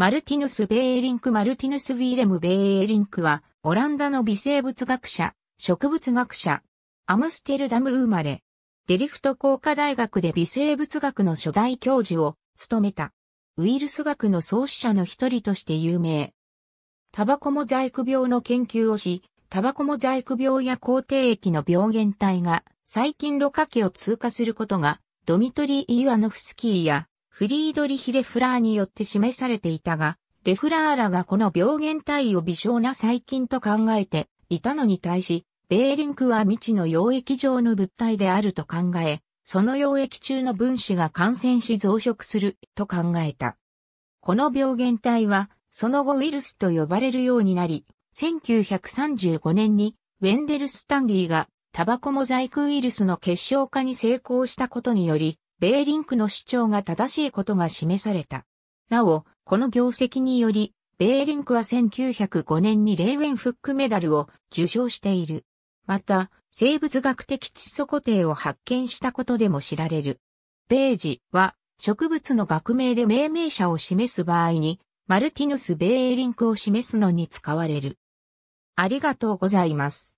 マルティヌス・ベーリンク・マルティヌス・ウィレム・ベーリンクは、オランダの微生物学者、植物学者、アムステルダム生まれ、デリフト工科大学で微生物学の初代教授を務めた、ウイルス学の創始者の一人として有名。タバコモザイク病の研究をし、タバコモザイク病や抗体液の病原体が細菌濾過器を通過することが、ドミトリー・イワノフスキーやフリードリヒ・レフラーによって示されていたが、レフラーらがこの病原体を微小な細菌と考えていたのに対し、ベーリンクは未知の溶液状の物体であると考え、その溶液中の分子が感染し増殖すると考えた。この病原体は、その後ウイルスと呼ばれるようになり、1935年にウェンデルスタンギーがタバコモザイクウイルスの結晶化に成功したことにより、ベーリンクの主張が正しいことが示された。なお、この業績により、ベーリンクは1905年にレーウェンフックメダルを受賞している。また、生物学的窒素固定を発見したことでも知られる。ベージは植物の学名で命名者を示す場合に、マルティヌス・ベーリンクを示すのに使われる。ありがとうございます。